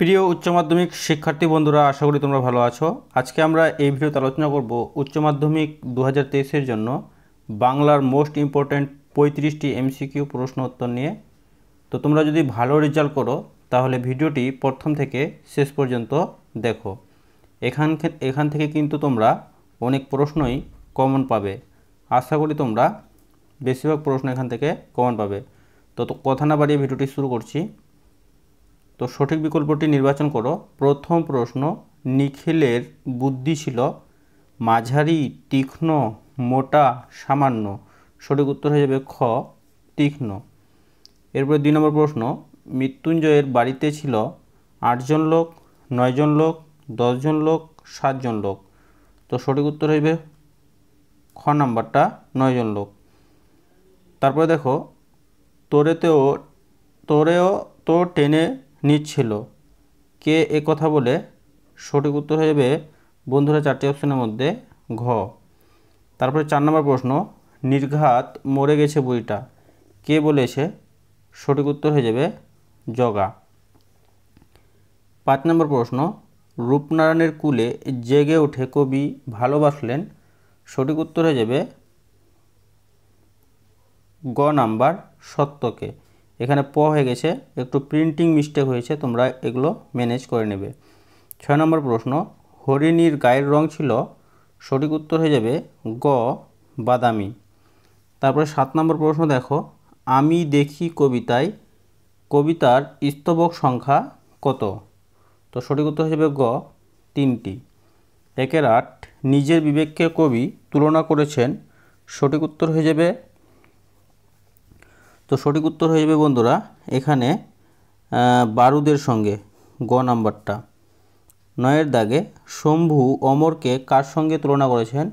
প্রিয় উচ্চ মাধ্যমিক শিক্ষার্থী বন্ধুরা আশা করি তোমরা ভালো আছো আজকে আমরা এই ভিডিওতে আলোচনা করব উচ্চ মাধ্যমিক দু হাজার জন্য বাংলার মোস্ট ইম্পর্ট্যান্ট পঁয়ত্রিশটি এমসিকিউ প্রশ্ন উত্তর নিয়ে তো তোমরা যদি ভালো রেজাল্ট করো তাহলে ভিডিওটি প্রথম থেকে শেষ পর্যন্ত দেখো এখান এখান থেকে কিন্তু তোমরা অনেক প্রশ্নই কমন পাবে আশা করি তোমরা বেশিরভাগ প্রশ্ন এখান থেকে কমন পাবে তো কথা না বাড়িয়ে ভিডিওটি শুরু করছি তো সঠিক বিকল্পটি নির্বাচন করো প্রথম প্রশ্ন নিখিলের বুদ্ধি ছিল মাঝারি তীক্ষ্ণ মোটা সামান্য সঠিক উত্তর হয়ে যাবে খ তীক্ষ্ণ এরপরে দুই নম্বর প্রশ্ন মৃত্যুঞ্জয়ের বাড়িতে ছিল আটজন লোক নয়জন লোক দশজন লোক সাতজন লোক তো সঠিক উত্তর হইবে খ নাম্বারটা নয়জন লোক তারপরে দেখো তোরেতেও তোরেও তো টেনে নিচ্ছিল কে এ কথা বলে সঠিক উত্তর হয়ে যাবে বন্ধুরা চারটি অপশনের মধ্যে ঘ তারপরে চার নম্বর প্রশ্ন নির্ঘাত মরে গেছে বইটা কে বলেছে সঠিক উত্তর হয়ে যাবে জগা পাঁচ নম্বর প্রশ্ন রূপনারায়ণের কুলে জেগে ওঠে কবি ভালোবাসলেন সঠিক উত্তর হয়ে যাবে গ নাম্বার সত্যকে এখানে প হয়ে গেছে একটু প্রিন্টিং মিস্টেক হয়েছে তোমরা এগুলো ম্যানেজ করে নেবে ছয় নম্বর প্রশ্ন হরিণীর গায়ের রং ছিল সঠিক উত্তর হয়ে যাবে গ বাদামি তারপরে সাত নম্বর প্রশ্ন দেখো আমি দেখি কবিতায় কবিতার স্তবক সংখ্যা কত তো সঠিক উত্তর হয়ে যাবে গ তিনটি একের আট নিজের বিবেককে কবি তুলনা করেছেন সঠিক উত্তর হয়ে যাবে তো সঠিক উত্তর হয়ে যাবে বন্ধুরা এখানে বারুদের সঙ্গে গ নাম্বারটা নয়ের দাগে শম্ভু অমরকে কার সঙ্গে তুলনা করেছেন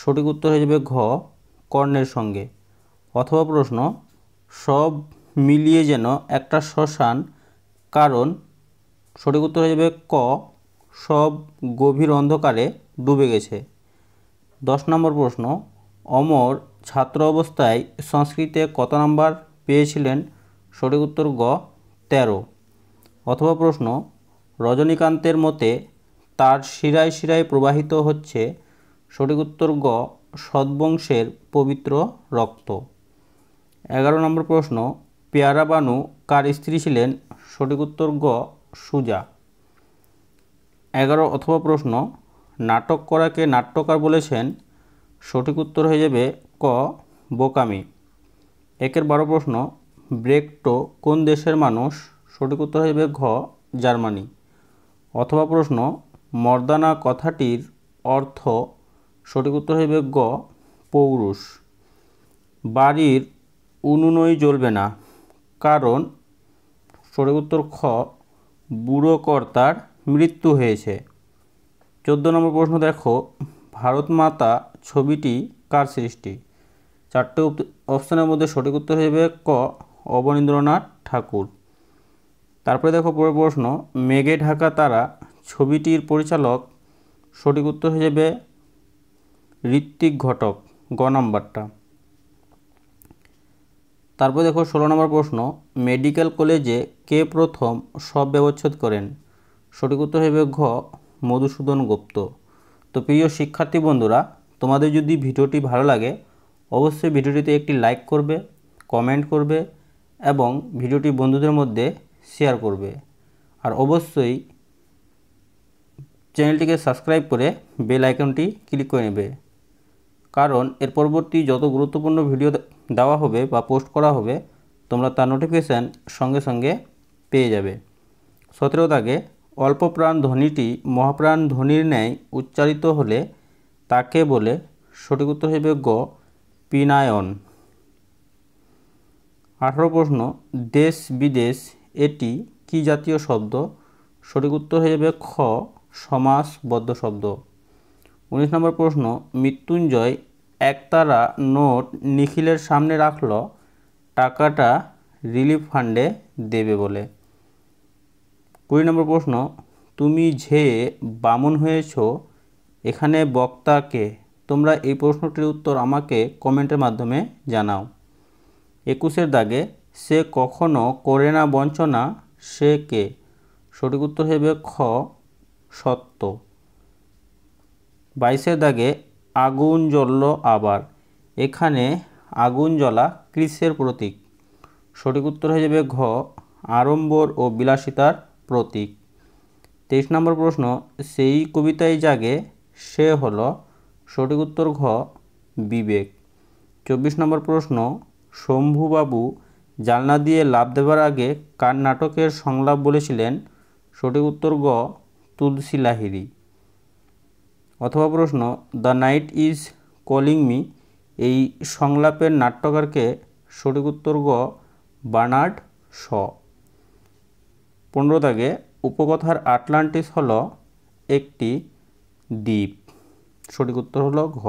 সঠিক উত্তর হয়ে যাবে ঘ কর্ণের সঙ্গে অথবা প্রশ্ন সব মিলিয়ে যেন একটা শ্মশান কারণ সঠিক উত্তর হয়ে যাবে ক সব গভীর অন্ধকারে ডুবে গেছে দশ নম্বর প্রশ্ন অমর ছাত্র অবস্থায় সংস্কৃতে কত নম্বর পেয়েছিলেন সঠিক উত্তর গ তেরো অথবা প্রশ্ন রজনীকান্তের মতে তার শিরায় শিরায় প্রবাহিত হচ্ছে সঠিক উত্তর গ সদ্বংশের পবিত্র রক্ত এগারো নম্বর প্রশ্ন পেয়ারা বানু কার স্ত্রী ছিলেন সঠিক উত্তর গ সুজা এগারো অথবা প্রশ্ন নাটক করাকে নাট্যকার বলেছেন সঠিক উত্তর হয়ে যাবে ক বোকামি একের বারো প্রশ্ন ব্রেকটো কোন দেশের মানুষ সঠিক উত্তর হইবে ঘ জার্মানি অথবা প্রশ্ন মর্দানা কথাটির অর্থ সঠিক উত্তর হইবে গ পৌরুষ বাড়ির উনুনই জ্বলবে না কারণ সঠিক উত্তর খ বুড়ো কর্তার মৃত্যু হয়েছে চোদ্দ নম্বর প্রশ্ন দেখো ভারত মাতা ছবিটি কার সৃষ্টি চারটে অপশানের মধ্যে সঠিক উত্তর হয়ে যাবে ক অবনীন্দ্রনাথ ঠাকুর তারপরে দেখো পরের প্রশ্ন মেঘে ঢাকা তারা ছবিটির পরিচালক সঠিক উত্তর হয়ে যাবে ঋত্বিক ঘটক গ নাম্বারটা তারপর দেখো ষোলো নম্বর প্রশ্ন মেডিকেল কলেজে কে প্রথম সব ব্যবচ্ছেদ করেন সঠিক উত্তর হিসেবে ঘ মধুসূদন গুপ্ত তো প্রিয় শিক্ষার্থী বন্ধুরা তোমাদের যদি ভিডিওটি ভালো লাগে অবশ্যই ভিডিওটিতে একটি লাইক করবে কমেন্ট করবে এবং ভিডিওটি বন্ধুদের মধ্যে শেয়ার করবে আর অবশ্যই চ্যানেলটিকে সাবস্ক্রাইব করে বেল আইকনটি ক্লিক করে নেবে কারণ এর পরবর্তী যত গুরুত্বপূর্ণ ভিডিও দেওয়া হবে বা পোস্ট করা হবে তোমরা তার নোটিফিকেশান সঙ্গে সঙ্গে পেয়ে যাবে সতেরো দাগে অল্প প্রাণ ধ্বনিটি মহাপ্রাণ ধ্বনির ন্যায় উচ্চারিত হলে তাকে বলে সঠিক উত্তর হিসেবে গ পিনায়ন আঠেরো প্রশ্ন দেশ বিদেশ এটি কি জাতীয় শব্দ সঠিক উত্তর হয়ে যাবে খ সমাসবদ্ধ শব্দ উনিশ নম্বর প্রশ্ন মৃত্যুঞ্জয় একতারা নোট নিখিলের সামনে রাখল টাকাটা রিলিফ ফান্ডে দেবে বলে কুড়ি নম্বর প্রশ্ন তুমি যে বামন হয়েছ এখানে বক্তাকে তোমরা এই প্রশ্নটির উত্তর আমাকে কমেন্টের মাধ্যমে জানাও একুশের দাগে সে কখনো করে না বঞ্চনা সে কে সঠিক উত্তর হবে খ সত্য বাইশের দাগে আগুন জ্বলল আবার এখানে আগুন জ্বলা কৃষের প্রতীক সঠিক উত্তর হয়ে যাবে ঘ আড়ম্বর ও বিলাসিতার প্রতীক তেইশ নম্বর প্রশ্ন সেই কবিতায় জাগে সে হলো সঠিক উত্তর ঘ বিবেক চব্বিশ নম্বর প্রশ্ন শম্ভুবাবু জালনা দিয়ে লাভ দেবার আগে কার নাটকের সংলাপ বলেছিলেন সঠিক উত্তর গ তুলসী লাহিরি অথবা প্রশ্ন the night is calling me এই সংলাপের নাট্যকারকে সঠিক উত্তর গ বার্নার্ড শ পনেরো দাগে উপকথার আটলান্টিস হল একটি দ্বীপ সঠিক উত্তর হলো ঘ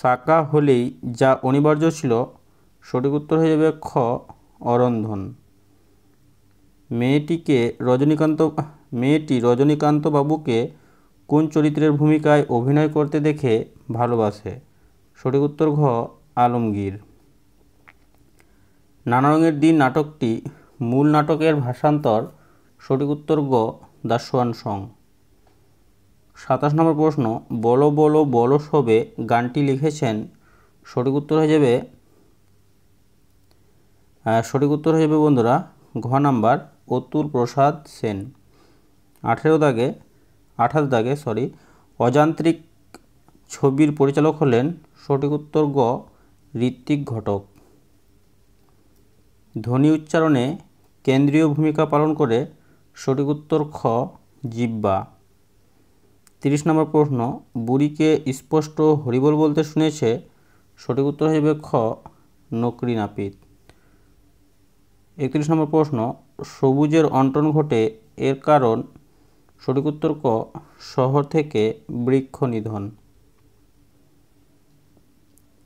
সাকা হলেই যা অনিবার্য ছিল সঠিক উত্তর হয়ে যাবে খ অরন্ধন মেয়েটিকে রজনীকান্ত মেয়েটি রজনীকান্ত বাবুকে কোন চরিত্রের ভূমিকায় অভিনয় করতে দেখে ভালোবাসে সঠিক উত্তর ঘ আলমগীর নানা রঙের দিন নাটকটি মূল নাটকের ভাষান্তর সঠিক উত্তর গ দাসোয়ান সং সাতাশ নম্বর প্রশ্ন বলো বলো বলো সবে গানটি লিখেছেন সঠিক উত্তর হয়ে যাবে সঠিক উত্তর হয়ে যাবে বন্ধুরা ঘ নাম্বার অতুল প্রসাদ সেন আঠেরো দাগে আঠাশ দাগে সরি অযান্ত্রিক ছবির পরিচালক হলেন সঠিক উত্তর গ ঋত্বিক ঘটক ধ্বনি উচ্চারণে কেন্দ্রীয় ভূমিকা পালন করে সঠিক উত্তর খ জিব্বা তিরিশ নম্বর প্রশ্ন বুড়িকে স্পষ্ট হরিবল বলতে শুনেছে সঠিক উত্তর হিসেবে খ নকরি নাপিত একত্রিশ নম্বর প্রশ্ন সবুজের অন্টন ঘটে এর কারণ সঠিক উত্তর ক শহর থেকে বৃক্ষ নিধন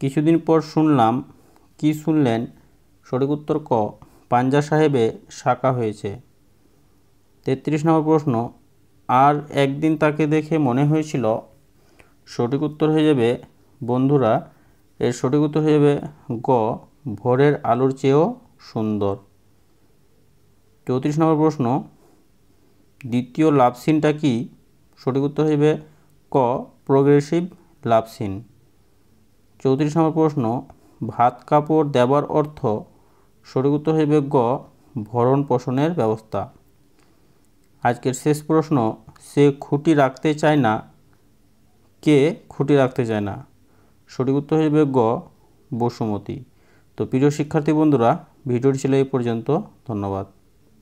কিছুদিন পর শুনলাম কি শুনলেন সঠিক উত্তর ক পাঞ্জা সাহেবে শাখা হয়েছে তেত্রিশ নম্বর প্রশ্ন আর একদিন তাকে দেখে মনে হয়েছিল সঠিক উত্তর হয়ে যাবে বন্ধুরা এর সঠিক উত্তর হয়ে যাবে গ ভোরের আলোর চেয়েও সুন্দর চৌত্রিশ নম্বর প্রশ্ন দ্বিতীয় লাভ সিনটা কি সঠিক উত্তর হইবে ক প্রোগ্রেসিভ লাভ সিন চৌত্রিশ নম্বর প্রশ্ন ভাত কাপড় দেবার অর্থ সঠিক উত্তর হইবে গ ভরণ পোষণের ব্যবস্থা আজকের শেষ প্রশ্ন সে খুঁটি রাখতে চায় না কে খুঁটি রাখতে চায় না সঠিক উত্তর হিসেবে গ বসুমতী তো প্রিয় শিক্ষার্থী বন্ধুরা ভিডিওটি ছিল এই পর্যন্ত ধন্যবাদ